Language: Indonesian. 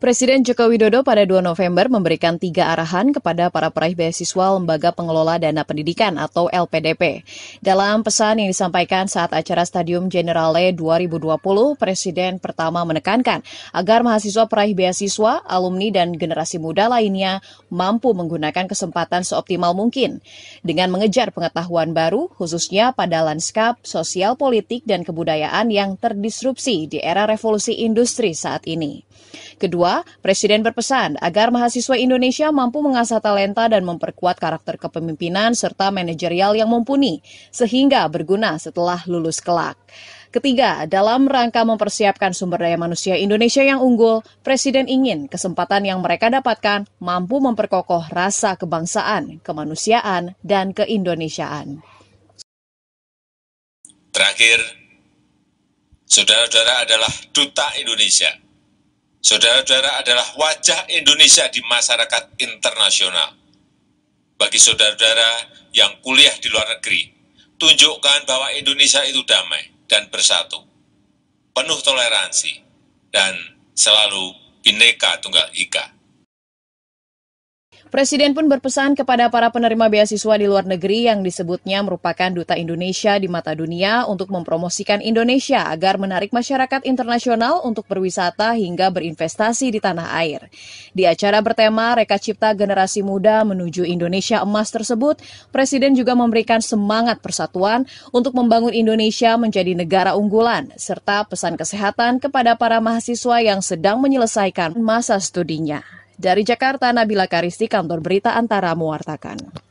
Presiden Joko Widodo pada 2 November memberikan tiga arahan kepada para peraih beasiswa Lembaga Pengelola Dana Pendidikan atau LPDP. Dalam pesan yang disampaikan saat acara Stadium Generale 2020, Presiden pertama menekankan agar mahasiswa peraih beasiswa, alumni, dan generasi muda lainnya mampu menggunakan kesempatan seoptimal mungkin dengan mengejar pengetahuan baru, khususnya pada lanskap sosial politik dan kebudayaan yang terdisrupsi di era revolusi industri saat ini. Kedua, mahasiswa, Presiden berpesan agar mahasiswa Indonesia mampu mengasah talenta dan memperkuat karakter kepemimpinan serta manajerial yang mumpuni, sehingga berguna setelah lulus kelak. Ketiga, dalam rangka mempersiapkan sumber daya manusia Indonesia yang unggul, Presiden ingin kesempatan yang mereka dapatkan mampu memperkokoh rasa kebangsaan, kemanusiaan, dan keindonesiaan. Terakhir, saudara-saudara adalah duta Indonesia Saudara-saudara adalah wajah Indonesia di masyarakat internasional. Bagi saudara-saudara yang kuliah di luar negeri, tunjukkan bahwa Indonesia itu damai dan bersatu, penuh toleransi, dan selalu bineka tunggal ika. Presiden pun berpesan kepada para penerima beasiswa di luar negeri yang disebutnya merupakan duta Indonesia di mata dunia untuk mempromosikan Indonesia agar menarik masyarakat internasional untuk berwisata hingga berinvestasi di tanah air. Di acara bertema Reka Cipta Generasi Muda Menuju Indonesia Emas tersebut, Presiden juga memberikan semangat persatuan untuk membangun Indonesia menjadi negara unggulan, serta pesan kesehatan kepada para mahasiswa yang sedang menyelesaikan masa studinya. Dari Jakarta, Nabila Karisti, Kantor Berita Antara mewartakan.